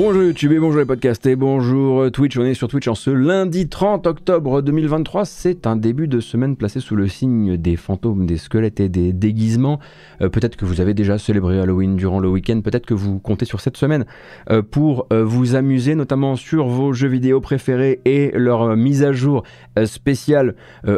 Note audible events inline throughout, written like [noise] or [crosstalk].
Bonjour YouTube et bonjour les podcasts et bonjour euh, Twitch. On est sur Twitch en ce lundi 30 octobre 2023. C'est un début de semaine placé sous le signe des fantômes, des squelettes et des déguisements. Euh, peut-être que vous avez déjà célébré Halloween durant le week-end. Peut-être que vous comptez sur cette semaine euh, pour vous amuser, notamment sur vos jeux vidéo préférés et leur mise à jour spéciale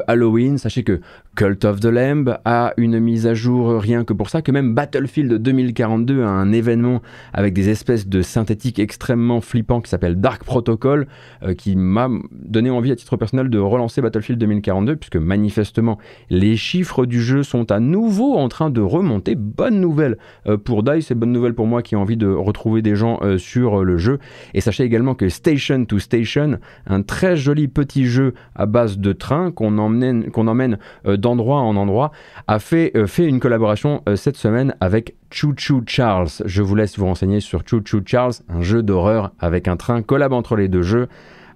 Halloween. Sachez que Cult of the Lamb a une mise à jour rien que pour ça, que même Battlefield 2042 a un événement avec des espèces de synthétiques extrêmement flippants qui s'appelle Dark Protocol, euh, qui m'a donné envie à titre personnel de relancer Battlefield 2042, puisque manifestement les chiffres du jeu sont à nouveau en train de remonter. Bonne nouvelle euh, pour DICE et bonne nouvelle pour moi qui ai envie de retrouver des gens euh, sur le jeu. Et sachez également que Station to Station, un très joli petit jeu à base de train qu'on emmène, qu'on emmène dans endroit en endroit, a fait, euh, fait une collaboration euh, cette semaine avec Choo Choo Charles. Je vous laisse vous renseigner sur Choo Choo Charles, un jeu d'horreur avec un train, collab entre les deux jeux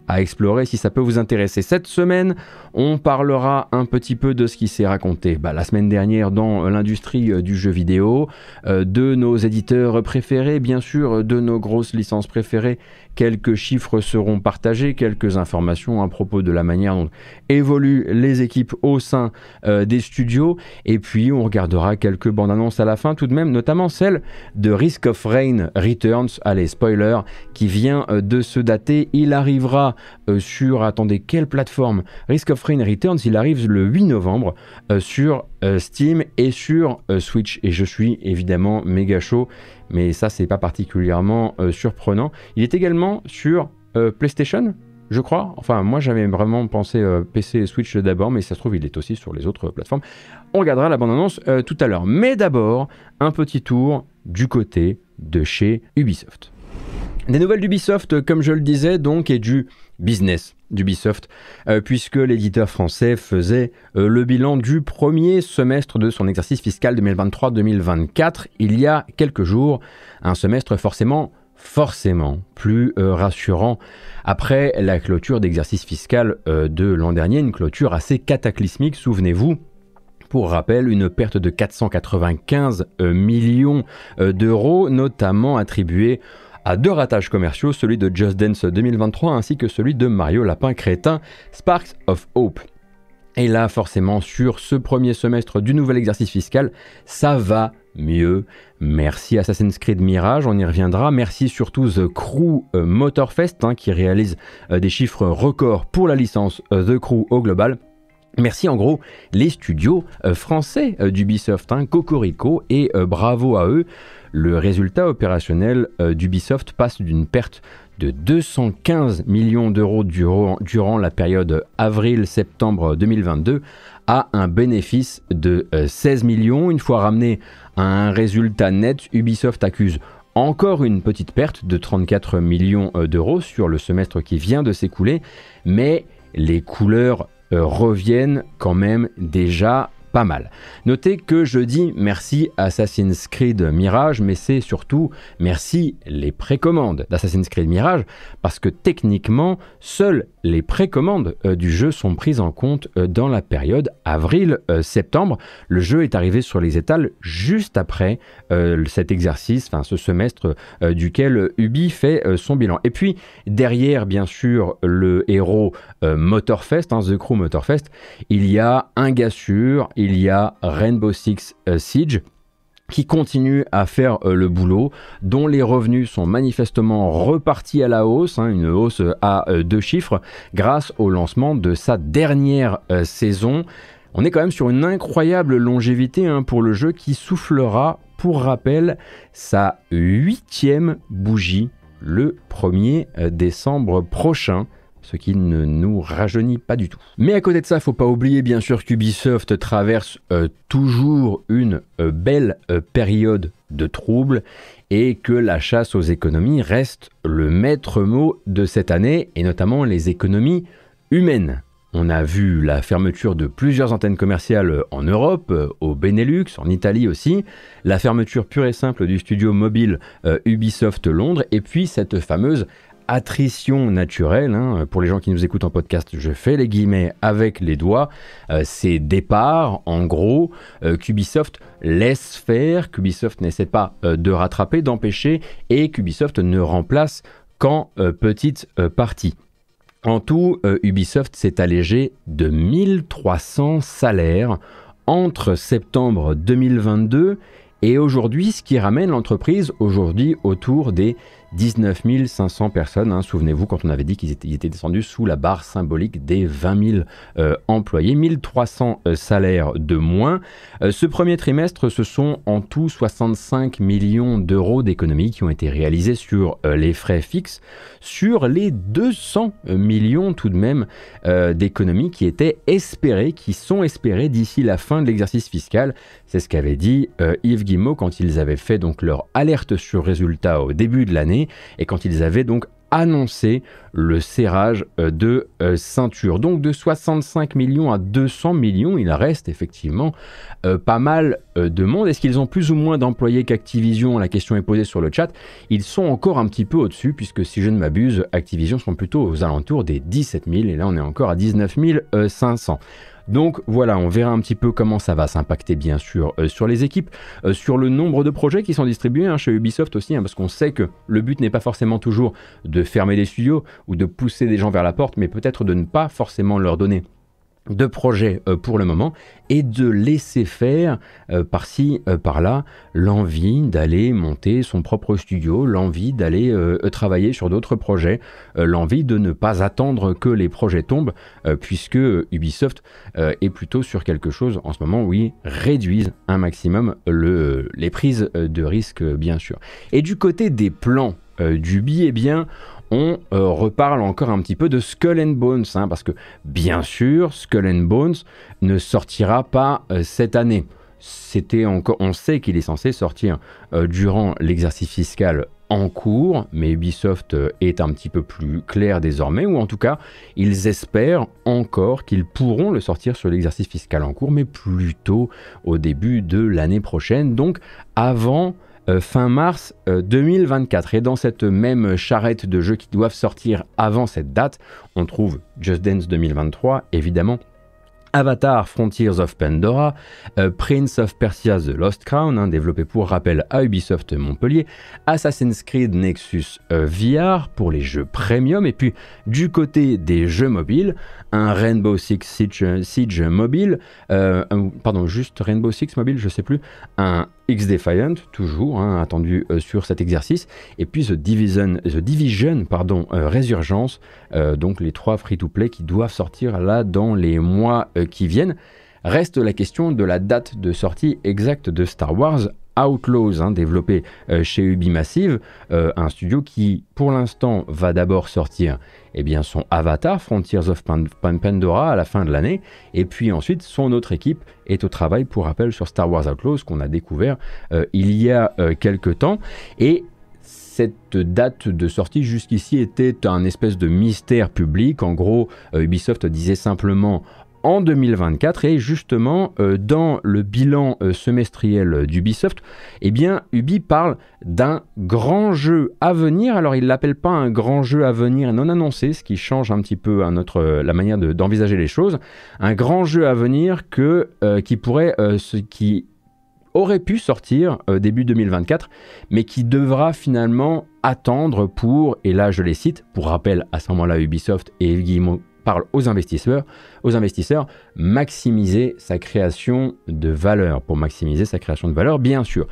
à explorer si ça peut vous intéresser. Cette semaine, on parlera un petit peu de ce qui s'est raconté bah, la semaine dernière dans l'industrie euh, du jeu vidéo, euh, de nos éditeurs préférés, bien sûr, euh, de nos grosses licences préférées. Quelques chiffres seront partagés, quelques informations à propos de la manière dont évoluent les équipes au sein des studios. Et puis, on regardera quelques bandes annonces à la fin, tout de même, notamment celle de Risk of Rain Returns, allez, spoiler, qui vient de se dater. Il arrivera euh, sur, attendez, quelle plateforme Risk of Rain Returns, il arrive le 8 novembre euh, sur euh, Steam et sur Switch. Et je suis évidemment méga chaud, mais ça, c'est pas particulièrement surprenant. Il est également sur PlayStation, je crois. Enfin, moi j'avais vraiment pensé PC et Switch d'abord, mais ça se trouve, il est aussi sur les autres plateformes. On regardera la bande-annonce tout à l'heure. Mais d'abord, un petit tour du côté de chez Ubisoft. Des nouvelles d'Ubisoft, euh, comme je le disais, donc, et du business d'Ubisoft, euh, puisque l'éditeur français faisait euh, le bilan du premier semestre de son exercice fiscal 2023-2024 il y a quelques jours, un semestre forcément forcément plus rassurant après la clôture d'exercice fiscal de l'an dernier, une clôture assez cataclysmique, souvenez-vous, pour rappel, une perte de 495 millions d'euros, notamment attribuée à deux ratages commerciaux, celui de Just Dance 2023 ainsi que celui de Mario Lapin Crétin, Sparks of Hope. Et là, forcément, sur ce premier semestre du nouvel exercice fiscal, ça va mieux. Merci Assassin's Creed Mirage, on y reviendra. Merci surtout The Crew euh, Motorfest hein, qui réalise euh, des chiffres records pour la licence euh, The Crew au global. Merci en gros les studios français d'Ubisoft, hein, Cocorico, et bravo à eux. Le résultat opérationnel euh, d'Ubisoft passe d'une perte de 215 millions d'euros durant, la période avril-septembre 2022 à un bénéfice de 16 euh, millions. Une fois ramené à un résultat net, Ubisoft accuse encore une petite perte de 34 millions euh, d'euros sur le semestre qui vient de s'écouler, mais les couleurs reviennent quand même déjà pas mal. Notez que je dis merci Assassin's Creed Mirage, mais c'est surtout merci les précommandes d'Assassin's Creed Mirage, parce que techniquement, seules les précommandes euh, du jeu sont prises en compte euh, dans la période avril-septembre. Euh, le jeu est arrivé sur les étals juste après cet exercice, enfin ce semestre duquel Ubi fait son bilan. Et puis derrière, bien sûr, le héros Motorfest, hein, The Crew Motorfest, il y a un gars sûr, il y a Rainbow Six euh, Siege qui continue à faire euh, le boulot, dont les revenus sont manifestement repartis à la hausse, hein, une hausse à euh, deux chiffres, grâce au lancement de sa dernière saison. On est quand même sur une incroyable longévité hein, pour le jeu qui soufflera, pour rappel, sa huitième bougie le 1er décembre prochain ce qui ne nous rajeunit pas du tout. Mais à côté de ça, faut pas oublier bien sûr qu'Ubisoft traverse euh, toujours une euh, belle euh, période de troubles et que la chasse aux économies reste le maître mot de cette année et notamment les économies humaines. On a vu la fermeture de plusieurs antennes commerciales en Europe, au Benelux, en Italie aussi, la fermeture pure et simple du studio mobile Ubisoft Londres, et puis cette fameuse attrition naturelle. Hein. Pour les gens qui nous écoutent en podcast, je fais les guillemets avec les doigts. c'est euh, ces en gros, cubisoft euh, laisse faire, qu'Ubisoft n'essaie pas euh, de rattraper, d'empêcher, et qu'Ubisoft ne remplace qu'en petite partie. En tout, Ubisoft s'est allégé de 1300 salaires entre septembre 2022 et aujourd'hui, ce qui ramène l'entreprise aujourd'hui autour des 19 500 personnes. Hein, souvenez-vous quand on avait dit qu'ils étaient, descendus sous la barre symbolique des 20 000 euh, employés, 1300 euh, salaires de moins. Euh, ce premier trimestre, ce sont en tout 65 millions d'euros d'économies qui ont été réalisées sur les frais fixes, sur les 200 millions tout de même d'économies qui étaient espérées, qui sont espérées d'ici la fin de l'exercice fiscal. C'est ce qu'avait dit Yves Guimau quand ils avaient fait donc leur alerte sur résultat au début de l'année et quand ils avaient donc annoncé le serrage euh, de euh, ceinture. Donc de 65 millions à 200 millions, il reste effectivement euh, pas mal de monde. Est-ce qu'ils ont plus ou moins d'employés qu'Activision La question est posée sur le chat. Ils sont encore un petit peu au-dessus, puisque si je ne m'abuse, Activision sont plutôt aux alentours des 17 000, et là on est encore à 19 500. Donc voilà, on verra un petit peu comment ça va s'impacter bien sûr euh, sur les équipes, euh, sur le nombre de projets qui sont distribués hein, chez Ubisoft aussi, hein, parce qu'on sait que le but n'est pas forcément toujours de fermer les studios ou de pousser des gens vers la porte, mais peut-être de ne pas forcément leur donner de projets euh, pour le moment et de laisser faire euh, par-ci, euh, par-là, l'envie d'aller monter son propre studio, l'envie d'aller travailler sur d'autres projets, l'envie de ne pas attendre que les projets tombent, puisque Ubisoft est plutôt sur quelque chose en ce moment où ils réduisent un maximum le, les prises de risque, bien sûr. Et du côté des plans du eh bien, on euh, reparle encore un petit peu de Skull and Bones, hein, parce que bien sûr, Skull and Bones ne sortira pas euh, cette année. C'était encore, on sait qu'il est censé sortir euh, durant l'exercice fiscal en cours, mais Ubisoft est un petit peu plus clair désormais, ou en tout cas, ils espèrent encore qu'ils pourront le sortir sur l'exercice fiscal en cours, mais plutôt au début de l'année prochaine, donc avant euh, fin mars 2024. Euh, et dans cette même charrette de jeux qui doivent sortir avant cette date, on trouve Just Dance 2023, évidemment, Avatar Frontiers of Pandora, euh, Prince of Persia The Lost Crown, hein, développé pour rappel à Ubisoft Montpellier, Assassin's Creed Nexus VR pour les jeux premium, et puis du côté des jeux mobiles, un Rainbow Six Siege, mobile, pardon, juste Rainbow Six mobile, je sais plus, un X-Defiant, toujours hein, attendu euh, sur cet exercice, et puis The Division, The Division pardon, euh, Résurgence, euh, donc les trois free-to-play qui doivent sortir là dans les mois qui viennent. Reste la question de la date de sortie exacte de Star Wars Outlaws, hein, développé euh, chez Ubimassive, euh, un studio qui, pour l'instant, va d'abord sortir eh bien, son Avatar, Frontiers of Pandora, à la fin de l'année, et puis ensuite, son autre équipe est au travail, pour rappel, sur Star Wars Outlaws, qu'on a découvert euh, il y a quelques temps, et cette date de sortie jusqu'ici était un espèce de mystère public. En gros, Ubisoft disait simplement en 2024. Et justement, euh, dans le bilan euh, semestriel euh, d'Ubisoft, eh bien, Ubi parle d'un grand jeu à venir. Alors, il l'appelle pas un grand jeu à venir non annoncé, ce qui change un petit peu à hein, notre, la manière d'envisager les choses. Un grand jeu à venir que, qui pourrait, ce qui aurait pu sortir début 2024, mais qui devra finalement attendre pour, et là je les cite, pour rappel à ce moment-là Ubisoft et Guillemot parle aux investisseurs, aux investisseurs, maximiser sa création de valeur. Pour maximiser sa création de valeur, bien sûr.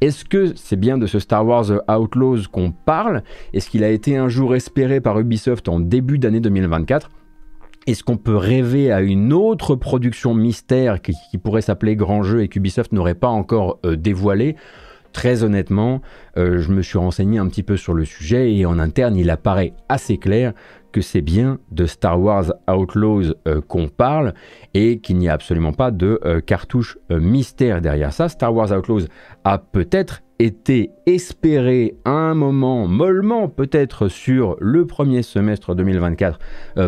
Est-ce que c'est bien de ce Star Wars Outlaws qu'on parle Est-ce qu'il a été un jour espéré par Ubisoft en début d'année 2024 est-ce qu'on peut rêver à une autre production mystère qui, pourrait s'appeler Grand Jeu et qu'Ubisoft n'aurait pas encore euh, dévoilé Très honnêtement, euh, je me suis renseigné un petit peu sur le sujet et en interne, il apparaît assez clair c'est bien de Star Wars Outlaws euh, qu'on parle et qu'il n'y a absolument pas de euh, cartouche euh, mystère derrière ça. Star Wars Outlaws a peut-être été espéré à un moment, mollement peut-être sur le premier semestre 2024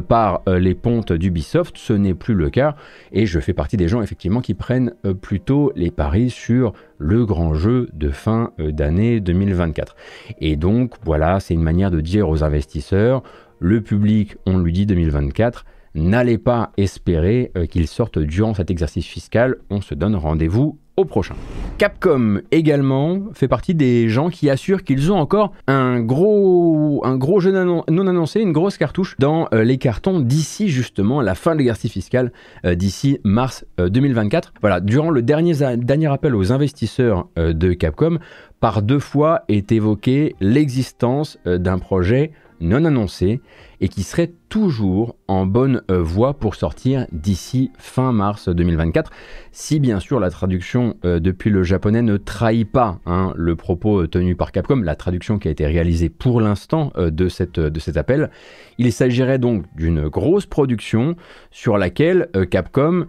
par les pontes d'Ubisoft, ce n'est plus le cas et je fais partie des gens effectivement qui prennent plutôt les paris sur le grand jeu de fin d'année 2024. Et donc voilà, c'est une manière de dire aux investisseurs, le public, on lui dit 2024, n'allez pas espérer euh, qu'il sorte durant cet exercice fiscal, on se donne rendez-vous au prochain. Capcom également fait partie des gens qui assurent qu'ils ont encore un gros, un gros jeu non annoncé, une grosse cartouche dans euh, les cartons d'ici justement la fin de l'exercice fiscal, euh, d'ici mars 2024. Voilà, durant le dernier, dernier appel aux investisseurs de Capcom, par deux fois est évoqué l'existence d'un projet non annoncé et qui serait toujours en bonne euh, voie pour sortir d'ici fin mars 2024, si bien sûr la traduction euh, depuis le japonais ne trahit pas hein, le propos euh, tenu par Capcom, la traduction qui a été réalisée pour l'instant de, cette, de cet appel. Il s'agirait donc d'une grosse production sur laquelle Capcom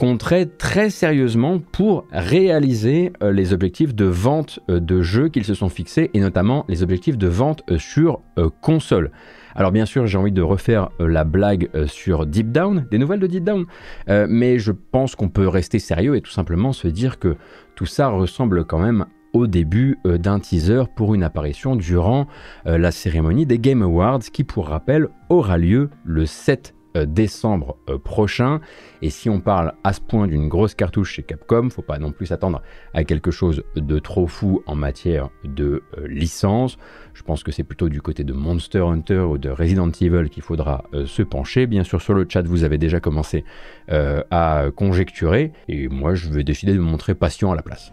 compterait très sérieusement pour réaliser euh, les objectifs de vente euh, de jeux qu'ils se sont fixés et notamment les objectifs de vente euh, sur console. Alors bien sûr, j'ai envie de refaire la blague sur Deep Down, des nouvelles de Deep Down, mais je pense qu'on peut rester sérieux et tout simplement se dire que tout ça ressemble quand même au début d'un teaser pour une apparition durant la cérémonie des Game Awards qui, pour rappel, aura lieu le 7 euh, décembre euh, prochain. Et si on parle à ce point d'une grosse cartouche chez Capcom, faut pas non plus s'attendre à quelque chose de trop fou en matière de euh, licence. Je pense que c'est plutôt du côté de Monster Hunter ou de Resident Evil qu'il faudra se pencher. Bien sûr, sur le chat, vous avez déjà commencé à conjecturer, et moi, je vais décider de montrer passion à la place.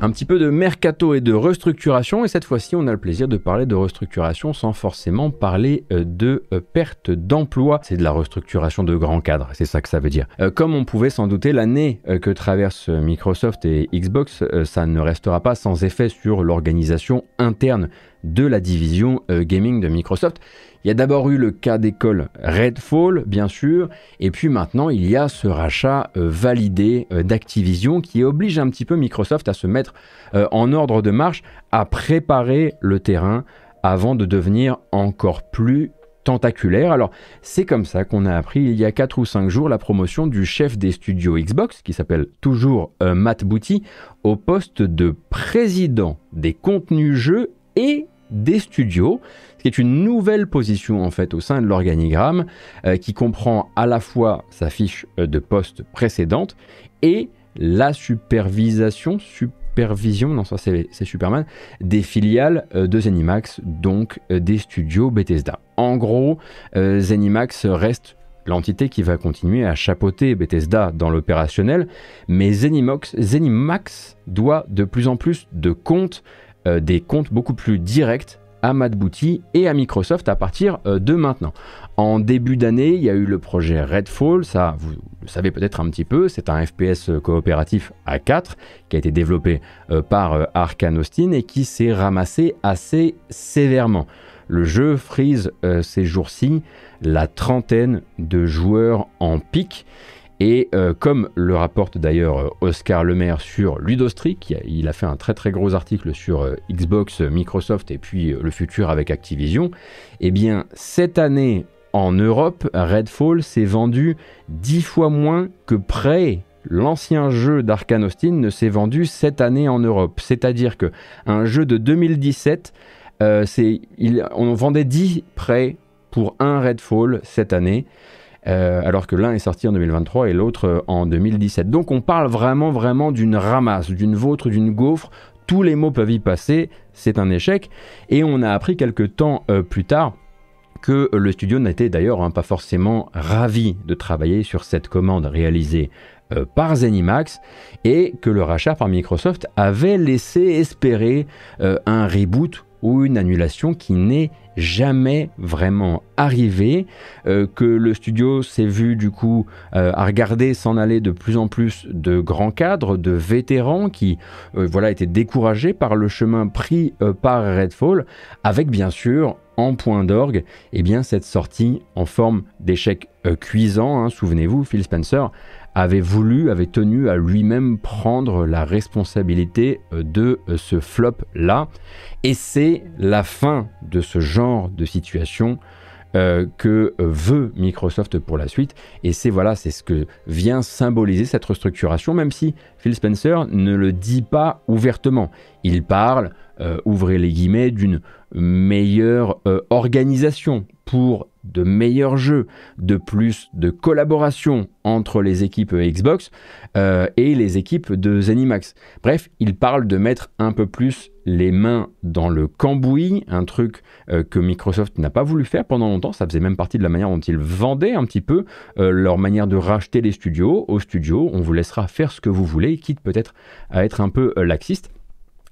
Un petit peu de mercato et de restructuration, et cette fois-ci, on a le plaisir de parler de restructuration sans forcément parler de perte d'emploi. C'est de la restructuration de grands cadres c'est ça que ça veut dire. Euh, comme on pouvait s'en douter, l'année euh, que traverse euh, Microsoft et Xbox, ça ne restera pas sans effet sur l'organisation interne de la division gaming de Microsoft. Il y a d'abord eu le cas d'école Redfall, bien sûr, et puis maintenant il y a ce rachat validé d'Activision qui oblige un petit peu Microsoft à se mettre en ordre de marche, à préparer le terrain avant de devenir encore plus tentaculaire. Alors, c'est comme ça qu'on a appris il y a 4 ou 5 jours la promotion du chef des studios Xbox, qui s'appelle toujours euh, Matt Booty, au poste de président des contenus jeux et des studios, ce qui est une nouvelle position en fait au sein de l'organigramme euh, qui comprend à la fois sa fiche euh, de poste précédente et la supervisation, supervision, non ça c'est Superman, des filiales euh, de Zenimax, donc euh, des studios Bethesda. En gros, euh, Zenimax reste l'entité qui va continuer à chapeauter Bethesda dans l'opérationnel, mais Zenimax, doit de plus en plus de comptes, des comptes beaucoup plus directs à Matt et à Microsoft à partir de maintenant. En début d'année, il y a eu le projet Redfall, ça vous, savez peut-être un petit peu, c'est un FPS euh, coopératif à 4 qui a été développé euh, par euh, Arkane Austin et qui s'est ramassé assez sévèrement. Le jeu frise ces jours-ci la trentaine de joueurs en pic. Et comme le rapporte d'ailleurs Oscar Lemaire sur Ludostrik, il a fait un très très gros article sur Xbox, Microsoft et puis le futur avec Activision, eh bien cette année en Europe, Redfall s'est vendu 10 fois moins que près. l'ancien jeu d'Arkane Austin, ne s'est vendu cette année en Europe. C'est-à-dire que un jeu de 2017, euh, il, on vendait 10 près pour un Redfall cette année. Euh, alors que l'un est sorti en 2023 et l'autre euh, en 2017. Donc on parle vraiment vraiment d'une ramasse, d'une vôtre, d'une gaufre. Tous les mots peuvent y passer, c'est un échec. Et on a appris quelques temps plus tard que le studio n'était d'ailleurs hein, pas forcément ravi de travailler sur cette commande réalisée euh, par Zenimax et que le rachat par Microsoft avait laissé espérer euh, un reboot ou une annulation qui n'est jamais vraiment arrivée, euh, que le studio s'est vu du coup à regarder s'en aller de plus en plus de grands cadres, de vétérans qui voilà étaient découragés par le chemin pris par Redfall, avec bien sûr en point d'orgue, eh bien cette sortie en forme d'échec euh, cuisant, hein, souvenez-vous, Phil Spencer avait voulu, avait tenu à lui-même prendre la responsabilité euh, de euh, ce flop-là. Et c'est la fin de ce genre de situation que veut Microsoft pour la suite. Et c'est voilà, c'est ce que vient symboliser cette restructuration, même si Phil Spencer ne le dit pas ouvertement. Il parle euh, ouvrez les guillemets, d'une meilleure euh, organisation pour de meilleurs jeux, de plus de collaboration entre les équipes Xbox euh, et les équipes de Zenimax. Bref, il parle de mettre un peu plus les mains dans le cambouis, un truc que Microsoft n'a pas voulu faire pendant longtemps, ça faisait même partie de la manière dont ils vendaient un petit peu leur manière de racheter les studios. au studio, on vous laissera faire ce que vous voulez, quitte peut-être à être un peu laxiste.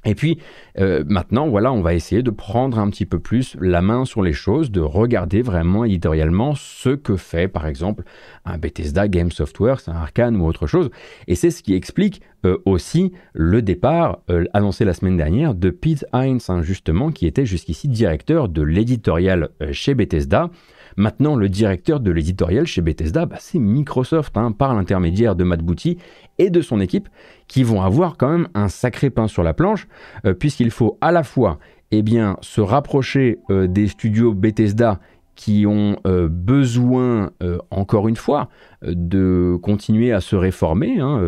Et puis euh, maintenant, voilà, on va essayer de prendre un petit peu plus la main sur les choses, de regarder vraiment éditorialement ce que fait par exemple un Bethesda Game Software, un Arkane ou autre chose. Et c'est ce qui explique euh, aussi le départ euh, annoncé la semaine dernière de Pete Hines, hein, justement, qui était jusqu'ici directeur de l'éditorial chez Bethesda. Maintenant, le directeur de l'éditorial chez Bethesda, bah, c'est Microsoft, hein, par l'intermédiaire de Matt Booty et de son équipe, qui vont avoir quand même un sacré pain sur la planche, euh, puisqu'il faut à la fois eh bien, se rapprocher euh, des studios Bethesda qui ont euh, besoin, euh, encore une fois, euh, de continuer à se réformer, hein,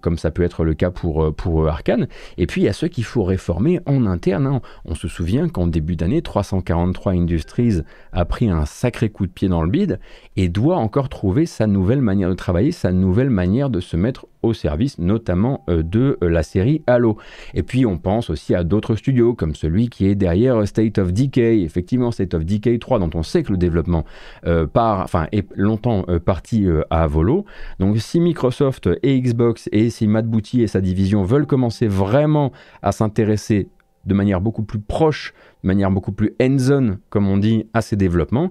comme ça peut être le cas pour, pour Arkane. Et puis, il y a ceux qu'il faut réformer en interne. Hein. On se souvient qu'en début d'année, 343 Industries a pris un sacré coup de pied dans le bide et doit encore trouver sa nouvelle manière de travailler, sa nouvelle manière de se mettre au service notamment de la série Halo. Et puis on pense aussi à d'autres studios comme celui qui est derrière State of Decay, effectivement State of Decay 3 dont on on sait que le développement euh, part, enfin, est longtemps euh, parti euh, à volo. Donc si Microsoft et Xbox et si Matt Booty et sa division veulent commencer vraiment à s'intéresser de manière beaucoup plus proche, de manière beaucoup plus end zone, comme on dit, à ces développements,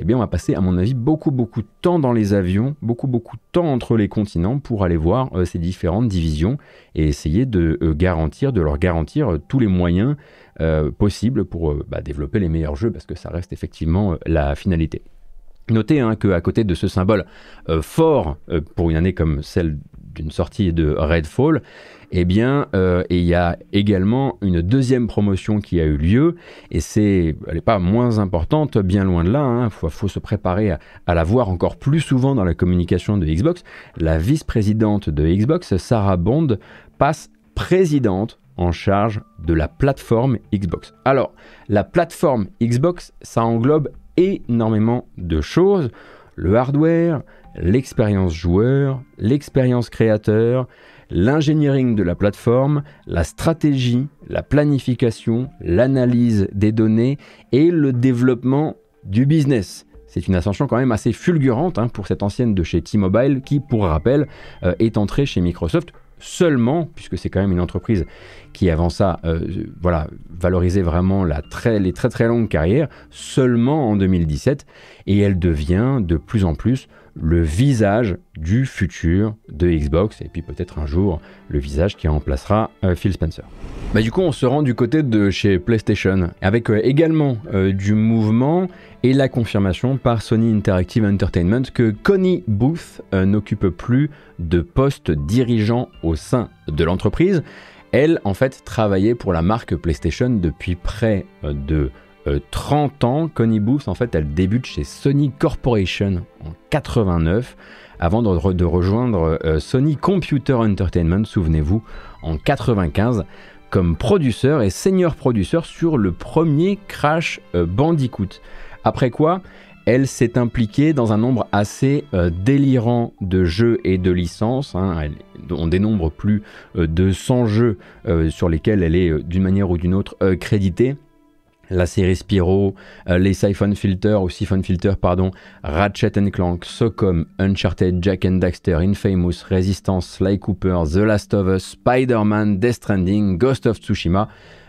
eh bien on va passer à mon avis beaucoup beaucoup de temps dans les avions, beaucoup beaucoup de temps entre les continents pour aller voir euh, ces différentes divisions et essayer de euh, garantir, de leur garantir euh, tous les moyens possibles pour bah, développer les meilleurs jeux parce que ça reste effectivement la finalité. Notez hein, qu'à côté de ce symbole fort pour une année comme celle d'une sortie de Redfall, eh euh, et bien, il y a également une deuxième promotion qui a eu lieu, et c'est, elle n'est pas moins importante, bien loin de là, il hein, faut, se préparer à, à, la voir encore plus souvent dans la communication de Xbox. La vice-présidente de Xbox, Sarah Bond, passe présidente en charge de la plateforme Xbox. Alors, la plateforme Xbox, ça englobe énormément de choses le hardware, l'expérience joueur, l'expérience créateur, l'engineering de la plateforme, la stratégie, la planification, l'analyse des données et le développement du business. C'est une ascension quand même assez fulgurante hein, pour cette ancienne de chez T-Mobile qui, pour rappel, euh, est entrée chez Microsoft seulement, puisque c'est quand même une entreprise qui, avant ça, euh, voilà, valorisait vraiment la très, les très très longues carrières, seulement en 2017, et elle devient de plus en plus le visage du futur de Xbox, et puis peut-être un jour le visage qui remplacera euh, Phil Spencer. Bah, du coup, on se rend du côté de chez PlayStation, avec euh, également du mouvement et la confirmation par Sony Interactive Entertainment que Connie Booth euh, n'occupe plus de poste dirigeant au sein de l'entreprise. Elle, en fait, travaillait pour la marque PlayStation depuis près euh, de 30 euh, ans. Connie Booth, en fait, elle débute chez Sony Corporation en 89 avant de, rejoindre Sony Computer Entertainment, souvenez-vous, en 95 comme producteur et senior producteur sur le premier Crash Bandicoot. Après quoi, elle s'est impliquée dans un nombre assez euh, délirant de jeux et de licences. Hein. on dénombre plus euh, de 100 jeux euh, sur lesquels elle est d'une manière ou d'une autre créditée. La série Spyro, les Siphon Filter ou Siphon Filter, pardon, Ratchet Clank, Socom, Uncharted, Jack and Daxter, Infamous, Resistance, Sly Cooper, The Last of Us, Spider-Man, Death Stranding, Ghost of Tsushima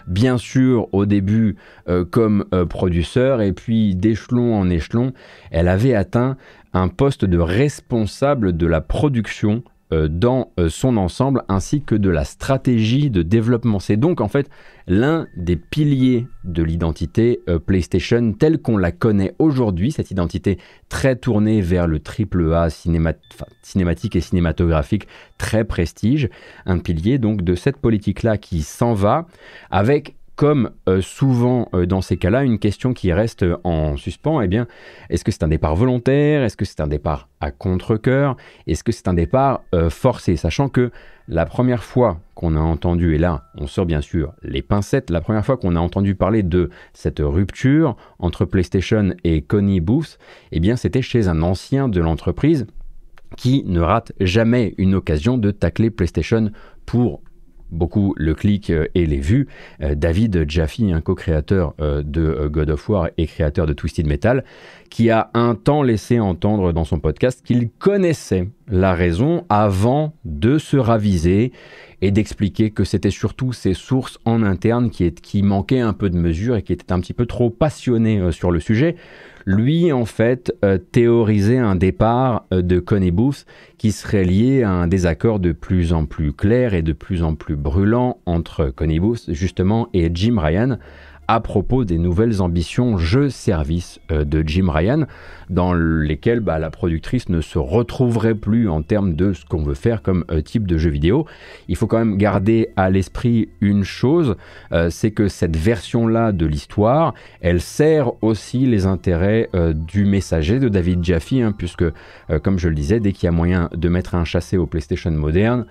bien sûr au début euh, comme euh, produceur, et puis d'échelon en échelon, elle avait atteint un poste de responsable de la production euh, dans euh, son ensemble ainsi que de la stratégie de développement. C'est donc en fait l'un des piliers de l'identité euh, PlayStation telle qu'on la connaît aujourd'hui, cette identité très tournée vers le triple A cinématique et cinématographique, très prestige, un pilier donc de cette politique-là qui s'en va avec comme euh, souvent euh, dans ces cas-là, une question qui reste euh, en suspens, et eh bien, est-ce que c'est un départ volontaire Est-ce que c'est un départ à contre-coeur Est-ce que c'est un départ forcé Sachant que la première fois qu'on a entendu, et là on sort bien sûr les pincettes, la première fois qu'on a entendu parler de cette rupture entre PlayStation et Connie Booth, eh bien c'était chez un ancien de l'entreprise qui ne rate jamais une occasion de tacler PlayStation pour beaucoup le clic euh, et les vues. Euh, David Jaffe, un co-créateur euh, de God of War et créateur de Twisted Metal, qui a un temps laissé entendre dans son podcast qu'il connaissait la raison avant de se raviser et d'expliquer que c'était surtout ses sources en interne qui, manquaient un peu de mesure et qui étaient un petit peu trop passionnées euh, sur le sujet. Lui, en fait, euh, théorisait un départ euh, de Connie Booth qui serait lié à un désaccord de plus en plus clair et de plus en plus brûlant entre Connie Booth, justement, et Jim Ryan à propos des nouvelles ambitions jeu service euh, de Jim Ryan, dans lesquelles bah, la productrice ne se retrouverait plus en termes de ce qu'on veut faire comme euh, type de jeu vidéo. Il faut quand même garder à l'esprit une chose, euh, c'est que cette version-là de l'histoire, elle sert aussi les intérêts du messager de David Jaffe, hein, puisque, comme je le disais, dès qu'il y a moyen de mettre un chassé au PlayStation moderne,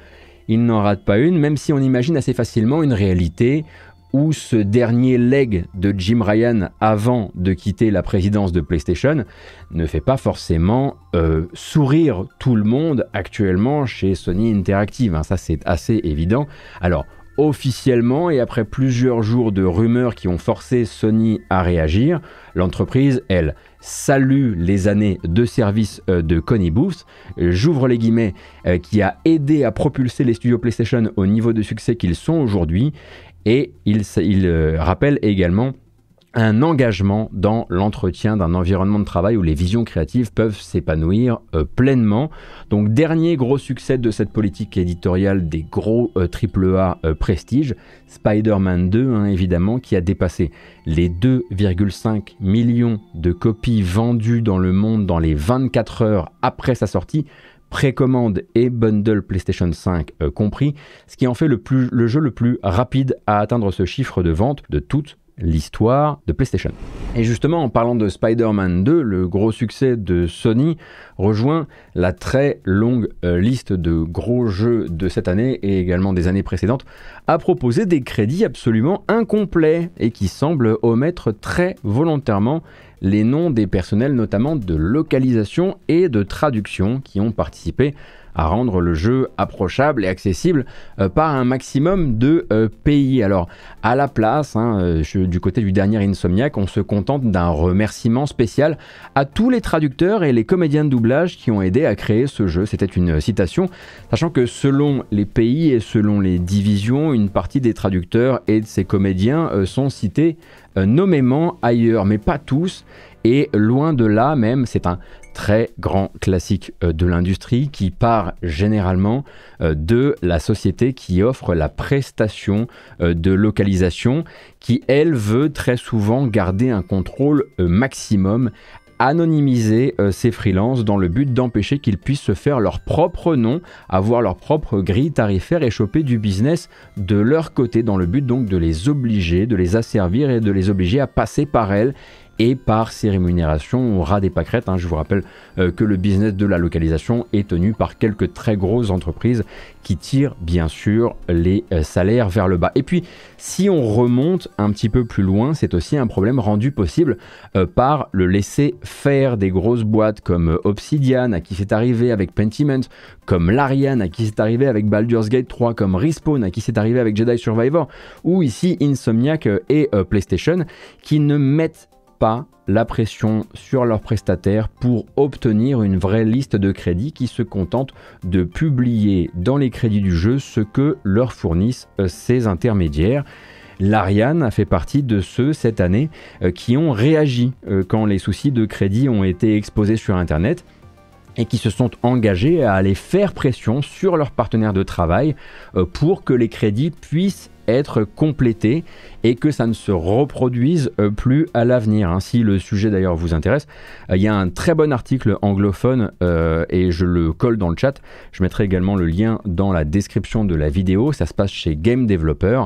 il n'en rate pas une, même si on imagine assez facilement une réalité où ce dernier leg de Jim Ryan avant de quitter la présidence de PlayStation ne fait pas forcément euh, sourire tout le monde actuellement chez Sony Interactive. Hein. ça c'est assez évident. Alors officiellement et après plusieurs jours de rumeurs qui ont forcé Sony à réagir, l'entreprise, elle, salue les années de service euh, de Connie Booth, j'ouvre les guillemets, euh, qui a aidé à propulser les studios PlayStation au niveau de succès qu'ils sont aujourd'hui, et il, euh, rappelle également un engagement dans l'entretien d'un environnement de travail où les visions créatives peuvent s'épanouir euh, pleinement. Donc dernier gros succès de cette politique éditoriale des gros AAA euh, prestige, Spider-Man 2 hein, évidemment, qui a dépassé les 2,5 millions de copies vendues dans le monde dans les 24 heures après sa sortie, précommande et bundle PlayStation 5 euh, compris, ce qui en fait le, jeu le plus rapide à atteindre ce chiffre de vente de toute l'histoire de PlayStation. Et justement, en parlant de Spider-Man 2, le gros succès de Sony rejoint la très longue euh, liste de gros jeux de cette année et également des années précédentes, à proposer des crédits absolument incomplets et qui semblent omettre très volontairement les noms des personnels notamment de localisation et de traduction qui ont participé à rendre le jeu approchable et accessible euh, par un maximum de euh, pays. Alors, à la place, hein, euh, du côté du dernier Insomniac, on se contente d'un remerciement spécial à tous les traducteurs et les comédiens de doublage qui ont aidé à créer ce jeu. C'était une citation, sachant que selon les pays et selon les divisions, une partie des traducteurs et de ces comédiens sont cités nommément ailleurs, mais pas tous. Et loin de là même, c'est un très grand classique euh, de l'industrie qui part généralement euh, de la société qui offre la prestation euh, de localisation qui, elle, veut très souvent garder un contrôle maximum anonymiser ses freelances dans le but d'empêcher qu'ils puissent se faire leur propre nom, avoir leur propre grille tarifaire et choper du business de leur côté, dans le but donc de les obliger, de les asservir et de les obliger à passer par elles et par ces rémunérations au ras des pâquerettes. Hein. Je vous rappelle euh, que le business de la localisation est tenu par quelques très grosses entreprises qui tirent bien sûr les euh, salaires vers le bas. Et puis, si on remonte un petit peu plus loin, c'est aussi un problème rendu possible euh, par le laisser-faire des grosses boîtes comme Obsidian, à qui c'est arrivé avec Pentiment, comme Larian, à qui c'est arrivé avec Baldur's Gate 3, comme Respawn, à qui c'est arrivé avec Jedi Survivor, ou ici Insomniac et PlayStation, qui ne mettent pas la pression sur leurs prestataires pour obtenir une vraie liste de crédits qui se contentent de publier dans les crédits du jeu ce que leur fournissent euh, ces intermédiaires. L'Ariane a fait partie de ceux cette année euh, qui ont réagi euh, quand les soucis de crédit ont été exposés sur Internet et qui se sont engagés à aller faire pression sur leurs partenaires de travail pour que les crédits puissent être complété et que ça ne se reproduise euh, plus à l'avenir. Hein. Si le sujet d'ailleurs vous intéresse, euh, il y a un très bon article anglophone euh, et je le colle dans le chat. Je mettrai également le lien dans la description de la vidéo. Ça se passe chez Game Developer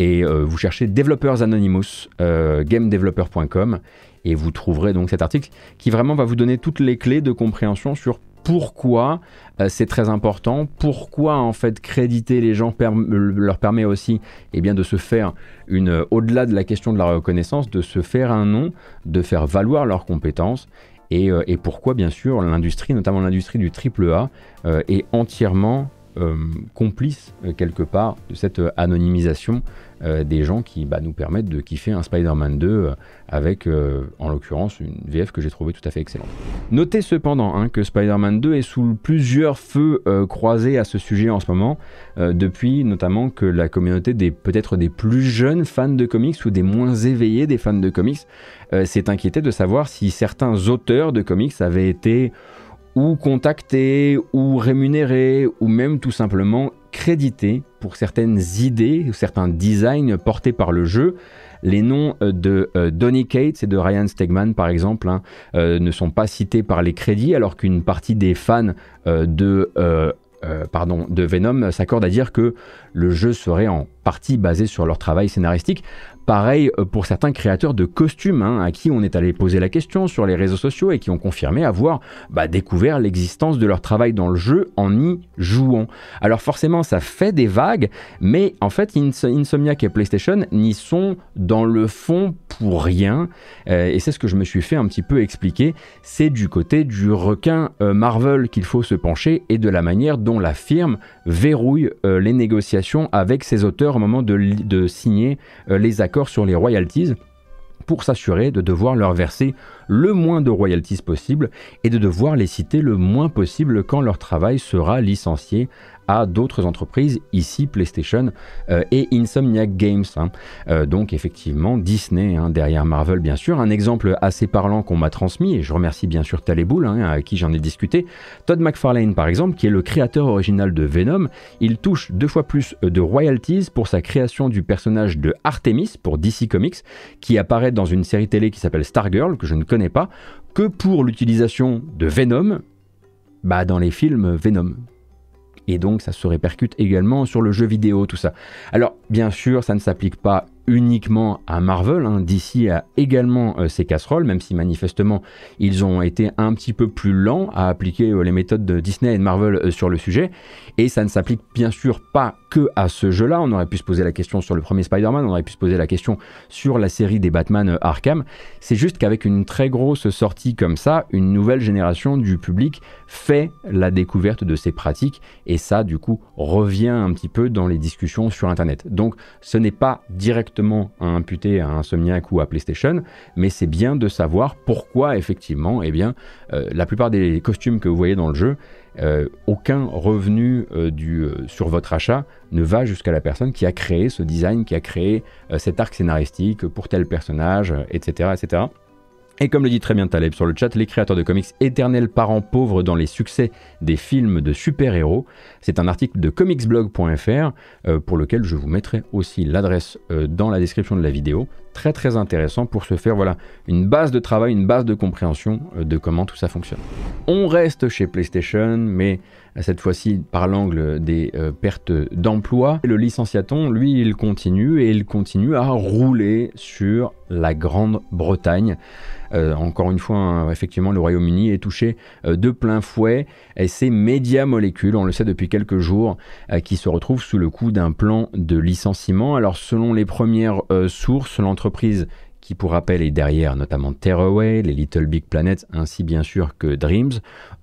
et vous cherchez Developers Anonymous, gamedeveloper.com et vous trouverez donc cet article qui vraiment va vous donner toutes les clés de compréhension sur pourquoi euh, c'est très important, pourquoi en fait créditer les gens euh, leur permet aussi eh bien, de se faire une, euh, au-delà de la question de la reconnaissance, de se faire un nom, de faire valoir leurs compétences. Et, pourquoi, bien sûr, l'industrie, notamment l'industrie du triple A, est entièrement euh, complice euh, quelque part de cette euh, anonymisation des gens qui bah, nous permettent de kiffer un Spider-Man 2 avec, en l'occurrence, une VF que j'ai trouvé tout à fait excellente. Notez cependant hein, que Spider-Man 2 est sous plusieurs feux croisés à ce sujet en ce moment, depuis notamment que la communauté des peut-être des plus jeunes fans de comics ou des moins éveillés des fans de comics s'est inquiétée de savoir si certains auteurs de comics avaient été ou contactés, ou rémunérer ou même tout simplement crédité pour certaines idées ou certains designs portés par le jeu. Les noms euh, de euh, Donny Cates et de Ryan Stegman, par exemple, hein, euh, ne sont pas cités par les crédits, alors qu'une partie des fans de, de Venom s'accordent à dire que le jeu serait en partie basé sur leur travail scénaristique. Pareil euh, pour certains créateurs de costumes hein, à qui on est allé poser la question sur les réseaux sociaux et qui ont confirmé avoir bah, découvert l'existence de leur travail dans le jeu en y jouant. Alors forcément ça fait des vagues, mais en fait Insomniac et PlayStation n'y sont dans le fond pour rien. Euh, et c'est ce que je me suis fait un petit peu expliquer. C'est du côté du requin euh, Marvel qu'il faut se pencher et de la manière dont la firme verrouille les négociations avec ses auteurs au moment de signer les accords sur les royalties pour s'assurer de devoir leur verser le moins de royalties possible et de devoir les citer le moins possible quand leur travail sera licencié à d'autres entreprises, ici PlayStation euh, et Insomniac Games. Hein. Euh, donc effectivement Disney hein, derrière Marvel bien sûr. Un exemple assez parlant qu'on m'a transmis, et je remercie bien sûr Taleboul hein, à qui j'en ai discuté, Todd McFarlane par exemple, qui est le créateur original de Venom, il touche deux fois plus de royalties pour sa création du personnage de Artemis pour DC Comics, qui apparaît dans une série télé qui s'appelle Stargirl, que je ne connais pas, que pour l'utilisation de Venom bah, dans les films Venom et donc ça se répercute également sur le jeu vidéo, tout ça. Alors bien sûr, ça ne s'applique pas uniquement à Marvel. d'ici hein. DC a également ces euh, ses casseroles, même si manifestement ils ont été un petit peu plus lents à appliquer euh, les méthodes de Disney et de Marvel euh, sur le sujet. Et ça ne s'applique bien sûr pas que à ce jeu-là. On aurait pu se poser la question sur le premier Spider-Man, on aurait pu se poser la question sur la série des Batman Arkham. C'est juste qu'avec une très grosse sortie comme ça, une nouvelle génération du public fait la découverte de ces pratiques et ça du coup revient un petit peu dans les discussions sur Internet. Donc ce n'est pas directement à imputer à Insomniac ou à PlayStation, mais c'est bien de savoir pourquoi effectivement, eh bien, euh, la plupart des costumes que vous voyez dans le jeu, euh, aucun revenu euh, du, sur votre achat ne va jusqu'à la personne qui a créé ce design, qui a créé cet arc scénaristique pour tel personnage, etc., etc. Et comme le dit très bien Taleb sur le chat, les créateurs de comics éternels parents pauvres dans les succès des films de super-héros, c'est un article de comicsblog.fr euh, pour lequel je vous mettrai aussi l'adresse euh, dans la description de la vidéo. Très très intéressant pour se faire voilà une base de travail, une base de compréhension euh, de comment tout ça fonctionne. On reste chez PlayStation, mais cette fois-ci par l'angle des euh, pertes d'emploi. Le licenciaton, lui, il continue et il continue à rouler sur la Grande-Bretagne. Euh, encore une fois, hein, effectivement, le Royaume-Uni est touché euh, de plein fouet et ces médias on le sait depuis quelques jours, qui se retrouvent sous le coup d'un plan de licenciement. Alors, selon les premières sources, l'entreprise qui pour rappel est derrière notamment Tearaway, les Little Big Planets, ainsi bien sûr que Dreams,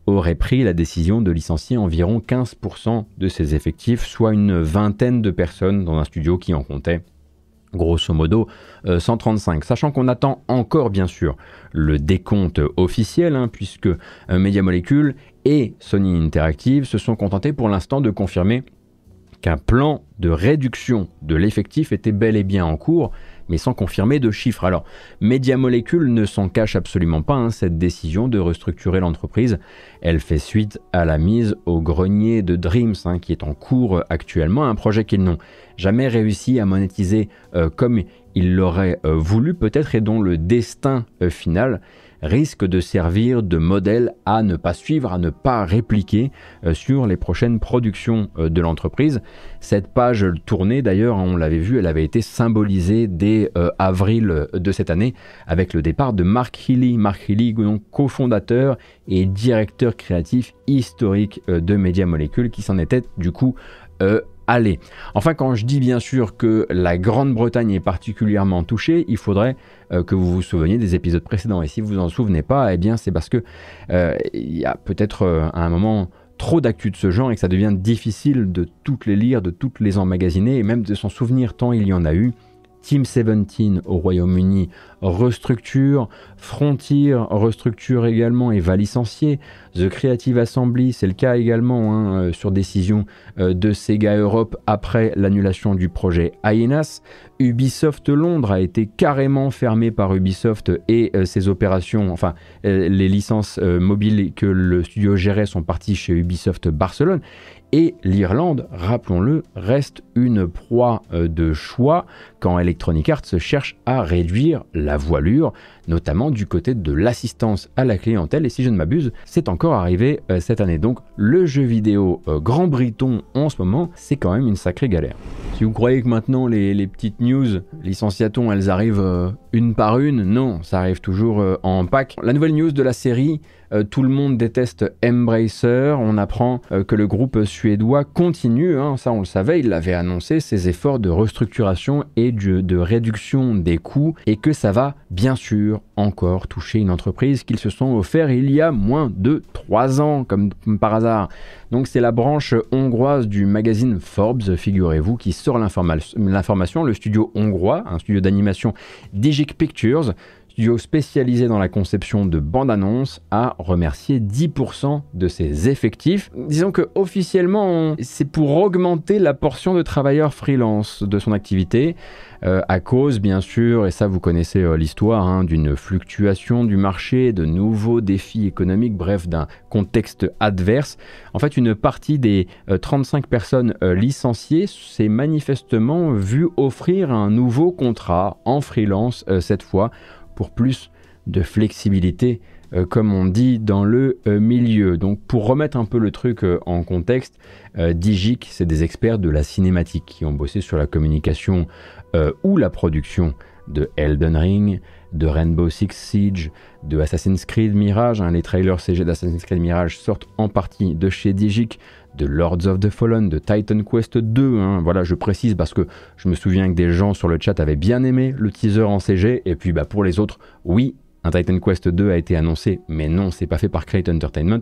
aurait pris la décision de licencier environ 15% de ses effectifs, soit une vingtaine de personnes dans un studio qui en comptait grosso modo 135, euh, sachant qu'on attend encore bien sûr le décompte officiel, hein, puisque euh, Media Molecule et Sony Interactive se sont contentés pour l'instant de confirmer un plan de réduction de l'effectif était bel et bien en cours, mais sans confirmer de chiffres. Alors, Media Molecule ne s'en cache absolument pas, hein, cette décision de restructurer l'entreprise. Elle fait suite à la mise au grenier de Dreams, hein, qui est en cours actuellement, un projet qu'ils n'ont jamais réussi à monétiser euh, comme ils l'auraient euh, voulu peut-être, et dont le destin euh, final risque de servir de modèle à ne pas suivre, à ne pas répliquer euh, sur les prochaines productions euh, de l'entreprise. Cette page tournée, d'ailleurs, hein, on l'avait vu, elle avait été symbolisée dès euh, avril de cette année avec le départ de Mark Healy. Mark Healy, cofondateur et directeur créatif historique de Media Molecule, qui s'en était du coup Allez, Enfin, quand je dis bien sûr que la Grande-Bretagne est particulièrement touchée, il faudrait euh, que vous vous souveniez des épisodes précédents. Et si vous en souvenez pas, eh bien, c'est parce que euh, il y a peut-être à euh, un moment trop d'actu de ce genre et que ça devient difficile de toutes les lire, de toutes les emmagasiner et même de s'en souvenir tant il y en a eu. Team 17 au Royaume-Uni restructure, Frontier restructure également et va licencier, The Creative Assembly, c'est le cas également hein, euh, sur décision euh, de Sega Europe après l'annulation du projet Aenas, Ubisoft Londres a été carrément fermé par Ubisoft et euh, ses opérations, enfin les licences mobiles que le studio gérait sont parties chez Ubisoft Barcelone, et l'Irlande, rappelons-le, reste une proie euh, de choix quand Electronic Arts cherche à réduire la voilure notamment du côté de l'assistance à la clientèle. Et si je ne m'abuse, c'est encore arrivé euh, cette année. Donc le jeu vidéo euh, Grand Briton en ce moment, c'est quand même une sacrée galère. Si vous croyez que maintenant les, petites news, licenciatons, elles arrivent euh, une par une, non, ça arrive toujours en pack. La nouvelle news de la série, tout le monde déteste Embracer. On apprend que le groupe suédois continue, hein, ça on le savait, il avait annoncé, ses efforts de restructuration et de réduction des coûts et que ça va bien sûr encore toucher une entreprise qu'ils se sont offert il y a moins de 3 ans, comme par hasard. Donc c'est la branche hongroise du magazine Forbes, figurez-vous, qui sort l'information. Le studio hongrois, un studio d'animation Digic Pictures, studio spécialisé dans la conception de bandes-annonces a remercié 10% de ses effectifs. Disons que officiellement, c'est pour augmenter la portion de travailleurs freelance de son activité, euh, à cause bien sûr, et ça vous connaissez euh, l'histoire, hein, d'une fluctuation du marché, de nouveaux défis économiques, bref, d'un contexte adverse. En fait, une partie des 35 euh, personnes licenciées s'est manifestement vue offrir un nouveau contrat en freelance cette fois pour plus de flexibilité, euh, comme on dit dans le euh, milieu. Donc pour remettre un peu le truc euh, en contexte, Digic, c'est des experts de la cinématique qui ont bossé sur la communication ou la production de Elden Ring, de Rainbow Six Siege, de Assassin's Creed Mirage. Hein, les trailers CG d'Assassin's Creed Mirage sortent en partie de chez Digic, de Lords of the Fallen, de Titan Quest 2. Hein. Voilà, je précise parce que je me souviens que des gens sur le chat avaient bien aimé le teaser en CG. Et puis bah, pour les autres, oui, un Titan Quest 2 a été annoncé, mais non, c'est pas fait par Create Entertainment.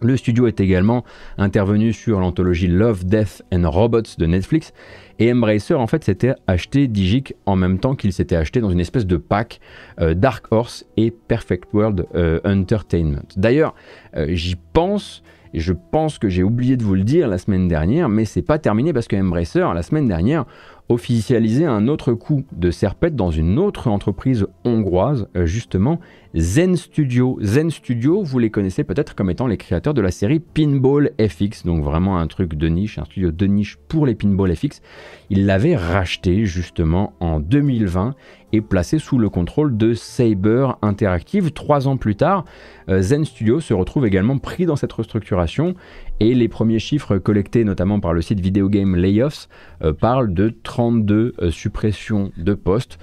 Le studio est également intervenu sur l'anthologie Love, Death and Robots de Netflix. Et Embracer, en fait, s'était acheté Digic en même temps qu'il s'était acheté dans une espèce de pack euh, Dark Horse et Perfect World euh, Entertainment. D'ailleurs, euh, j'y pense, je pense que j'ai oublié de vous le dire la semaine dernière, mais c'est pas terminé parce que Embracer, la semaine dernière, officialisait un autre coup de serpette dans une autre entreprise hongroise, euh, justement Zen Studio. Zen Studio, vous les connaissez peut-être comme étant les créateurs de la série Pinball FX, donc vraiment un truc de niche, un studio de niche pour les Pinball FX. Ils l'avaient racheté justement en 2020 et placé sous le contrôle de Saber Interactive. Trois ans plus tard, euh, Zen Studio se retrouve également pris dans cette restructuration et les premiers chiffres collectés notamment par le site Video Game Layoffs euh, parlent de 32 euh, suppressions de postes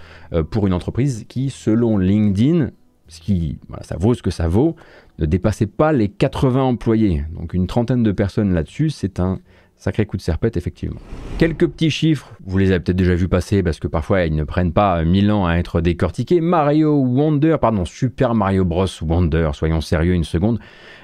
pour une entreprise qui, selon LinkedIn, ce qui, ça vaut ce que ça vaut, ne dépassait pas les 80 employés. Donc une trentaine de personnes là-dessus, c'est un Sacré coup de serpette, effectivement. Quelques petits chiffres, vous les avez peut-être déjà vus passer parce que parfois ils ne prennent pas euh, mille ans à être décortiqués. Mario Wonder, pardon, Super Mario Bros. Wonder, soyons sérieux une seconde,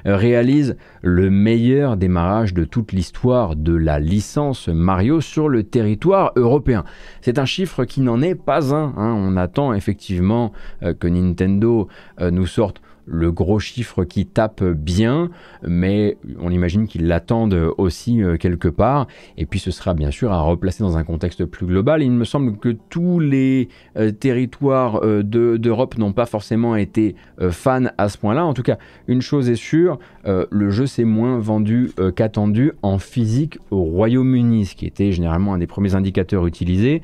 euh, réalise le meilleur démarrage de toute l'histoire de la licence Mario sur le territoire européen. C'est un chiffre qui n'en est pas un. Hein. On attend effectivement euh, que Nintendo nous sorte le gros chiffre qui tape bien, mais on imagine qu'ils l'attendent aussi euh, quelque part. Et puis ce sera bien sûr à replacer dans un contexte plus global. Il me semble que tous les euh, territoires euh, d'Europe n'ont pas forcément été fans à ce point-là. En tout cas, une chose est sûre, le jeu s'est moins vendu qu'attendu en physique au Royaume-Uni, ce qui était généralement un des premiers indicateurs utilisés.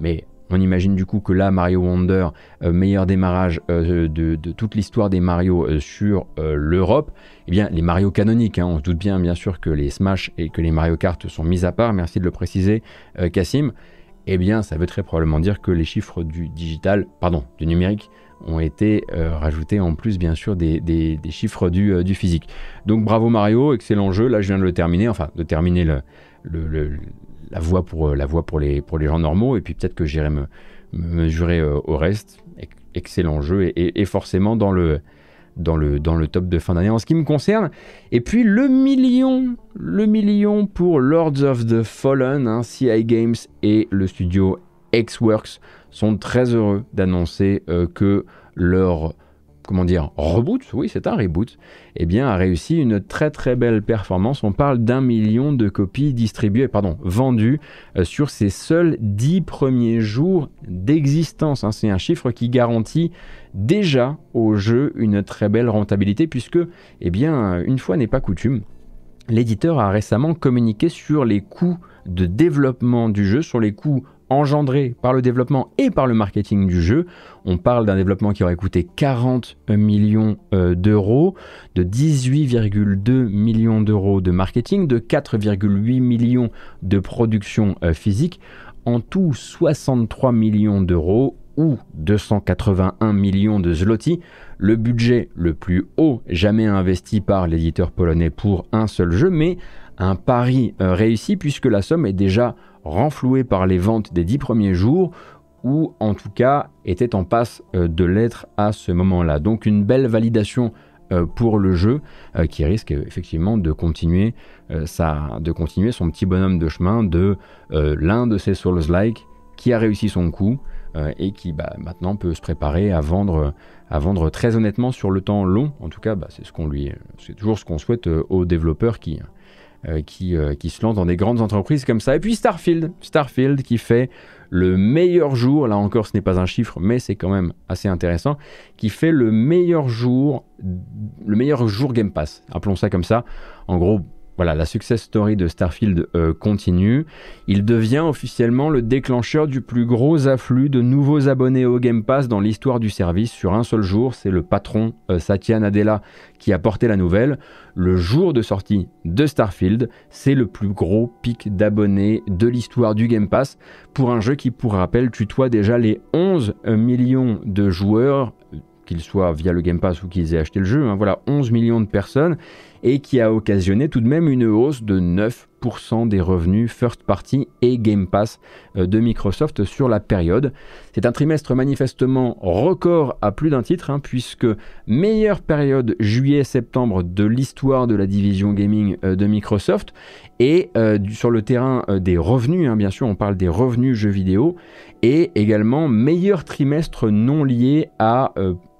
Mais on imagine du coup que là, Mario Wonder, euh, meilleur démarrage euh, de, toute l'histoire des Mario euh, sur l'Europe, eh bien les Mario canoniques, hein, on se doute bien bien sûr que les Smash et que les Mario Kart sont mis à part, merci de le préciser Cassim, eh bien ça veut très probablement dire que les chiffres du digital, pardon, du numérique, ont été rajoutés en plus bien sûr des, chiffres du, du physique. Donc bravo Mario, excellent jeu, là je viens de le terminer, enfin de terminer le, le, la voie pour, euh, la voie pour, les, pour les gens normaux, et puis peut-être que j'irai me, mesurer euh, au reste. Excellent jeu, et, forcément dans le, dans, le, dans le top de fin d'année en ce qui me concerne. Et puis le million, le million pour Lords of the Fallen, hein, CI Games et le studio X-Works sont très heureux d'annoncer euh, que leur comment dire, reboot, oui c'est un reboot, eh bien a réussi une très très belle performance. On parle d'un million de copies distribuées, pardon, vendues euh, sur ses seuls dix premiers jours d'existence. Hein. C'est un chiffre qui garantit déjà au jeu une très belle rentabilité puisque, eh bien, une fois n'est pas coutume, l'éditeur a récemment communiqué sur les coûts de développement du jeu, sur les coûts engendré par le développement et par le marketing du jeu. On parle d'un développement qui aurait coûté 40 millions euh, d'euros, de 18,2 millions d'euros de marketing, de 4,8 millions de production euh, physique, en tout 63 millions d'euros ou 281 millions de zloty, le budget le plus haut jamais investi par l'éditeur polonais pour un seul jeu, mais un pari euh, réussi puisque la somme est déjà renfloué par les ventes des dix premiers jours, ou en tout cas était en passe euh, de l'être à ce moment-là. Donc une belle validation euh, pour le jeu euh, qui risque effectivement de continuer, ça de continuer son petit bonhomme de chemin de l'un de ses Souls-like qui a réussi son coup et qui bah, maintenant peut se préparer à vendre, à vendre très honnêtement sur le temps long. En tout cas, bah, c'est ce qu'on lui, c'est toujours ce qu'on souhaite aux développeurs qui, euh, euh, qui, se lance dans des grandes entreprises comme ça. Et puis Starfield, Starfield qui fait le meilleur jour, là encore ce n'est pas un chiffre, mais c'est quand même assez intéressant, qui fait le meilleur jour, le meilleur jour Game Pass, appelons ça comme ça. En gros, voilà, la success story de Starfield euh, continue. Il devient officiellement le déclencheur du plus gros afflux de nouveaux abonnés au Game Pass dans l'histoire du service sur un seul jour. C'est le patron euh, Satya Nadella qui a porté la nouvelle. Le jour de sortie de Starfield, c'est le plus gros pic d'abonnés de l'histoire du Game Pass pour un jeu qui, pour rappel, tutoie déjà les 11 millions de joueurs euh, qu'ils soient via le Game Pass ou qu'ils aient acheté le jeu, hein, voilà 11 millions de personnes, et qui a occasionné tout de même une hausse de 9% des revenus First Party et Game Pass euh, de Microsoft sur la période. C'est un trimestre manifestement record à plus d'un titre, hein, puisque meilleure période juillet-septembre de l'histoire de la division gaming euh, de Microsoft, et euh, sur le terrain des revenus, hein, bien sûr on parle des revenus jeux vidéo, et également meilleur trimestre non lié à...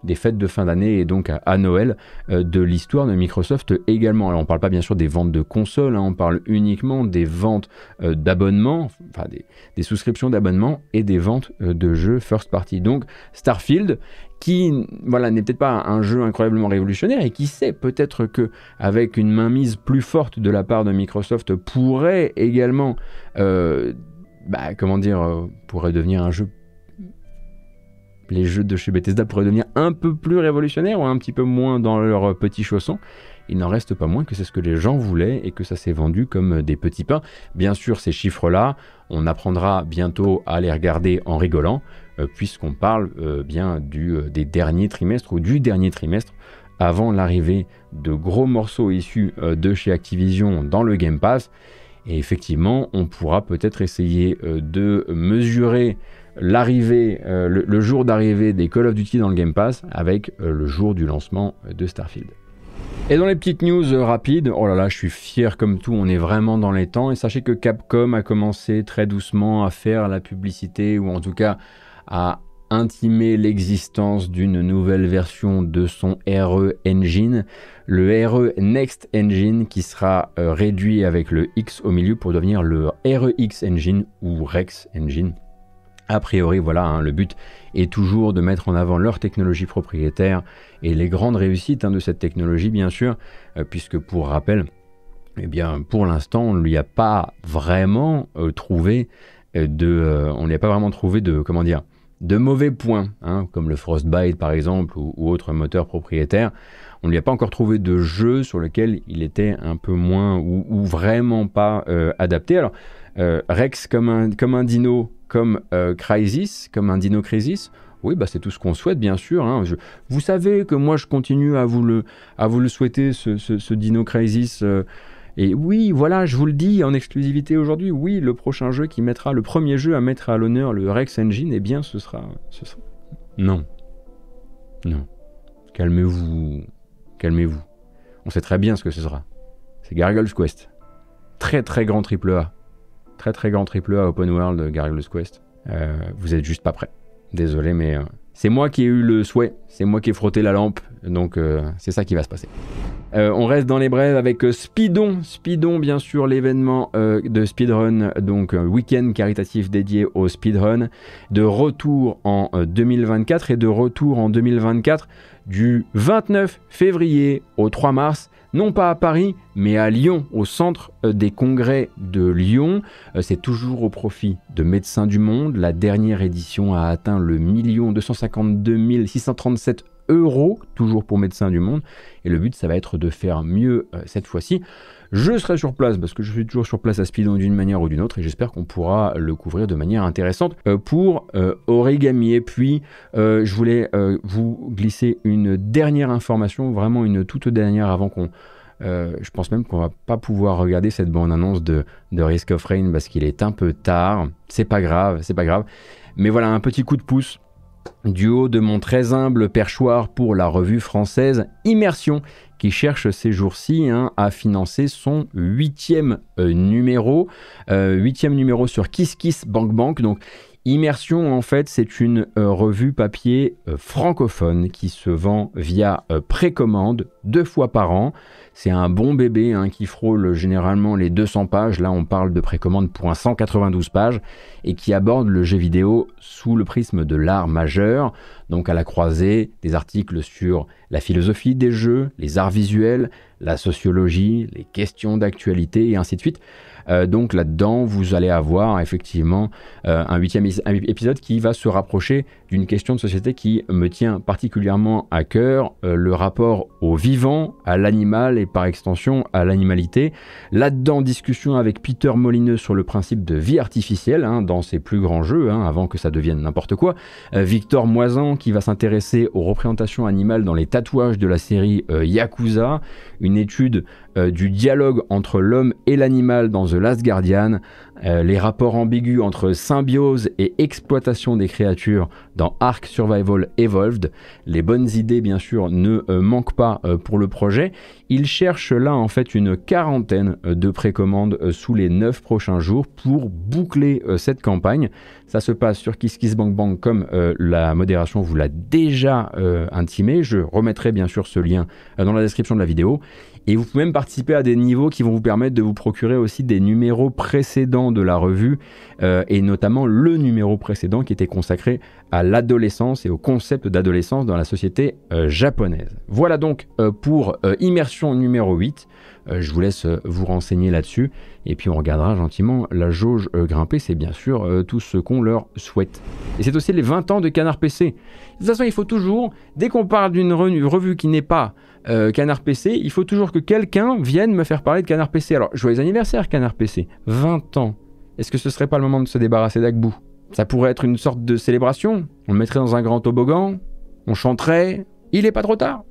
des fêtes de fin d'année et donc à, Noël de l'histoire de Microsoft également. Alors on ne parle pas bien sûr des ventes de consoles, hein, on parle uniquement des ventes euh, d'abonnements, enfin des, souscriptions d'abonnements et des ventes euh, de jeux first party. Donc Starfield qui voilà n'est peut-être pas un jeu incroyablement révolutionnaire et qui sait peut-être que avec une mainmise plus forte de la part de Microsoft pourrait également euh, bah, comment dire pourrait devenir un jeu les jeux de chez Bethesda pourraient devenir un peu plus révolutionnaires ou un petit peu moins dans leurs petits chaussons il n'en reste pas moins que c'est ce que les gens voulaient et que ça s'est vendu comme des petits pains. Bien sûr, ces chiffres-là, on apprendra bientôt à les regarder en rigolant, euh, puisqu'on parle euh, bien euh, des derniers trimestres ou du dernier trimestre avant l'arrivée de gros morceaux issus de chez Activision dans le Game Pass. Et effectivement, on pourra peut-être essayer de mesurer l'arrivée, le, le, jour d'arrivée des Call of Duty dans le Game Pass avec le jour du lancement de Starfield. Et dans les petites news euh, rapides, oh là là, je suis fier comme tout, on est vraiment dans les temps. Et sachez que Capcom a commencé très doucement à faire la publicité, ou en tout cas à intimer l'existence d'une nouvelle version de son RE Engine, le RE Next Engine qui sera euh, réduit avec le X au milieu pour devenir le REX Engine ou Rex Engine. A priori, voilà, hein, le but est toujours de mettre en avant leur technologie propriétaire et les grandes réussites hein, de cette technologie, bien sûr, euh, puisque pour rappel, eh bien, pour l'instant, on ne lui a pas vraiment euh, trouvé euh, de, on n'y a pas vraiment trouvé de, comment dire, de mauvais points, hein, comme le Frostbite par exemple ou, autre moteur propriétaire. On ne lui a pas encore trouvé de jeu sur lequel il était un peu moins ou, vraiment pas adapté. Alors, euh, Rex comme un, comme un dino, comme euh, Crisis, comme un dino Crisis. Oui, bah, c'est tout ce qu'on souhaite, bien sûr. Hein. vous savez que moi, je continue à vous le, à vous le souhaiter, ce, ce, dino Crisis. Euh, et oui, voilà, je vous le dis en exclusivité aujourd'hui. Oui, le prochain jeu qui mettra, le premier jeu à mettre à l'honneur le Rex Engine, eh bien, ce sera. Ce sera... Non. Non. Calmez-vous. Calmez-vous. On sait très bien ce que ce sera. C'est Gargoyle's Quest. Très très grand triple A très très grand triple A e open world Gargoyle's Quest. Euh, vous êtes juste pas prêt. Désolé, mais euh, c'est moi qui ai eu le souhait, c'est moi qui ai frotté la lampe, donc euh, c'est ça qui va se passer. on reste dans les brèves avec Speedon. Speedon, bien sûr, l'événement de Speedrun, donc week-end caritatif dédié au Speedrun, de retour en 2024 et de retour en 2024 du 29 février au 3 mars non pas à Paris, mais à Lyon, au centre euh, des congrès de Lyon. Euh, c'est toujours au profit de Médecins du Monde. La dernière édition a atteint le million 252 637 euros, toujours pour Médecins du Monde. Et le but, ça va être de faire mieux euh, cette fois-ci. Je serai sur place parce que je suis toujours sur place à Speedon d'une manière ou d'une autre et j'espère qu'on pourra le couvrir de manière intéressante euh, pour euh, Origami. Et puis, euh, je voulais vous glisser une dernière information, vraiment une toute dernière avant qu'on... je pense même qu'on va pas pouvoir regarder cette bonne annonce de, de, Risk of Rain parce qu'il est un peu tard. C'est pas grave, c'est pas grave. Mais voilà, un petit coup de pouce du haut de mon très humble perchoir pour la revue française Immersion, qui cherche ces jours-ci hein, à financer son huitième euh, numéro, euh, huitième numéro sur Kiss Kiss Bank Bank. Donc Immersion, en fait, c'est une euh, revue papier euh, francophone qui se vend via euh, précommande deux fois par an. C'est un bon bébé hein, qui frôle généralement les 200 pages. Là, on parle de précommande pour 192 pages et qui aborde le jeu vidéo sous le prisme de l'art majeur. Donc, à la croisée des articles sur la philosophie des jeux, les arts visuels, la sociologie, les questions d'actualité et ainsi de suite. Euh, donc là-dedans, vous allez avoir effectivement euh, un huitième épisode qui va se rapprocher d'une question de société qui me tient particulièrement à cœur, euh, le rapport au vivant, à l'animal et par extension à l'animalité. Là-dedans, discussion avec Peter Molineux sur le principe de vie artificielle hein, dans ses plus grands jeux, hein, avant que ça devienne n'importe quoi. Victor Moisan qui va s'intéresser aux représentations animales dans les tatouages de la série Yakuza, une étude du dialogue entre l'homme et l'animal dans The Last Guardian, euh, les rapports ambigus entre symbiose et exploitation des créatures dans Ark Survival Evolved. Les bonnes idées, bien sûr, ne euh, manquent pas euh, pour le projet. Il cherche là, en fait, une quarantaine de précommandes sous les 9 prochains jours pour boucler cette campagne. Ça se passe sur KissKissBankBank comme la modération vous l'a déjà intimé. Je remettrai, bien sûr, ce lien dans la description de la vidéo. Et vous pouvez même participer à des niveaux qui vont vous permettre de vous procurer aussi des numéros précédents de la revue, euh, et notamment le numéro précédent qui était consacré à l'adolescence et au concept d'adolescence dans la société euh, japonaise. Voilà donc euh, pour euh, immersion numéro 8. je vous laisse vous renseigner là-dessus et puis on regardera gentiment la jauge grimper. C'est bien sûr tout ce qu'on leur souhaite. Et c'est aussi les 20 ans de Canard PC. De toute façon, il faut toujours, dès qu'on parle d'une revue qui n'est pas Canard PC, il faut toujours que quelqu'un vienne me faire parler de Canard PC. Alors, joyeux anniversaire Canard PC, 20 ans. Est-ce que ce serait pas le moment de se débarrasser d'Agbou ça pourrait être une sorte de célébration. On le mettrait dans un grand toboggan, on chanterait. Il est pas trop tard.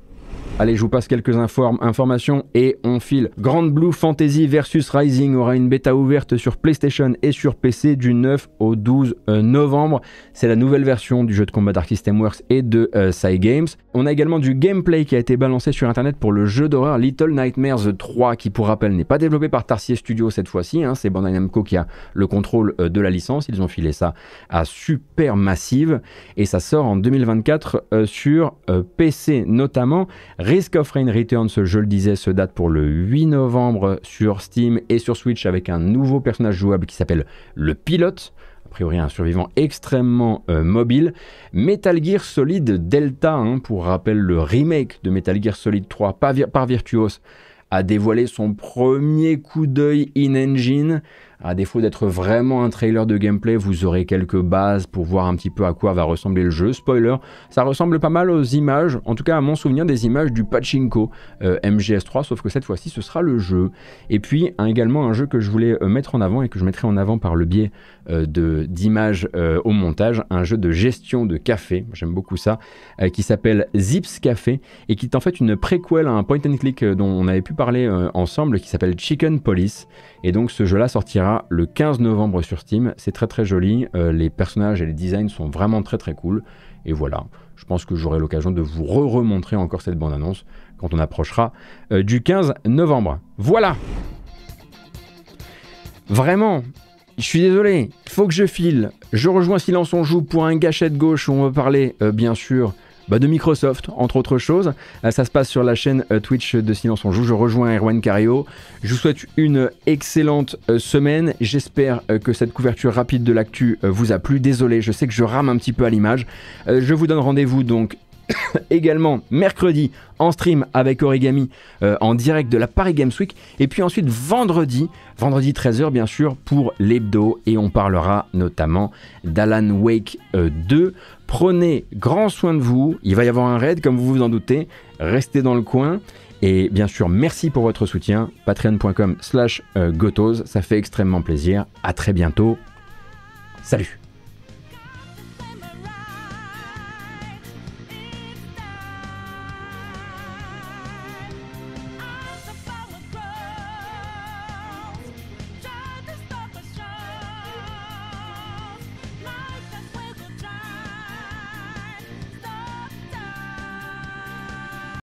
Allez, je vous passe quelques informations et on file. Grand Blue Fantasy versus Rising aura une bêta ouverte sur PlayStation et sur PC du 9 au 12 euh, novembre. C'est la nouvelle version du jeu de combat Dark System Works et de Cygames. Euh, on a également du gameplay qui a été balancé sur internet pour le jeu d'horreur Little Nightmares 3 qui pour rappel n'est pas développé par Tarsier Studio cette fois-ci, hein. c'est Bandai Namco qui a le contrôle euh, de la licence, ils ont filé ça à Super Massive et ça sort en 2024 sur PC notamment. Risk of Rain Returns, je le disais, se date pour le 8 novembre sur Steam et sur Switch avec un nouveau personnage jouable qui s'appelle le pilote a priori un survivant extrêmement euh, mobile. Metal Gear Solid Delta, hein, pour rappel le remake de Metal Gear Solid 3 par Virtuos, a dévoilé son premier coup d'œil in-engine à défaut d'être vraiment un trailer de gameplay, vous aurez quelques bases pour voir un petit peu à quoi va ressembler le jeu. Spoiler, ça ressemble pas mal aux images, en tout cas à mon souvenir des images du Pachinko euh, MGS3, sauf que cette fois-ci ce sera le jeu. Et puis également un jeu que je voulais euh, mettre en avant et que je mettrai en avant par le biais euh, de d'images au montage, un jeu de gestion de café, j'aime beaucoup ça, qui s'appelle Zips Café et qui est en fait une préquelle à un point and click dont on avait pu parler ensemble qui s'appelle Chicken Police. Et donc ce jeu-là sortira le 15 novembre sur Steam. C'est très très joli, euh, les personnages et les designs sont vraiment très très cool. Et voilà, je pense que j'aurai l'occasion de vous re-remontrer encore cette bande-annonce quand on approchera euh, du 15 novembre. Voilà Vraiment, je suis désolé, faut que je file. Je rejoins Silence on Joue pour un gâchette gauche où on va parler, euh, bien sûr, bah, de Microsoft, entre autres choses. Euh, ça se passe sur la chaîne euh, Twitch de Silence on Joue. Je rejoins Erwan Cario. Je vous souhaite une excellente euh, semaine. J'espère que cette couverture rapide de l'actu vous a plu. Désolé, je sais que je rame un petit peu à l'image. je vous donne rendez-vous donc [coughs] également mercredi en stream avec Origami en direct de la Paris Games Week. Et puis ensuite vendredi, vendredi 13h bien sûr, pour l'hebdo. Et on parlera notamment d'Alan Wake 2. Prenez grand soin de vous. Il va y avoir un raid, comme vous vous en doutez. Restez dans le coin. Et bien sûr, merci pour votre soutien. Patreon.com slash euh, gotos. Ça fait extrêmement plaisir. À très bientôt. Salut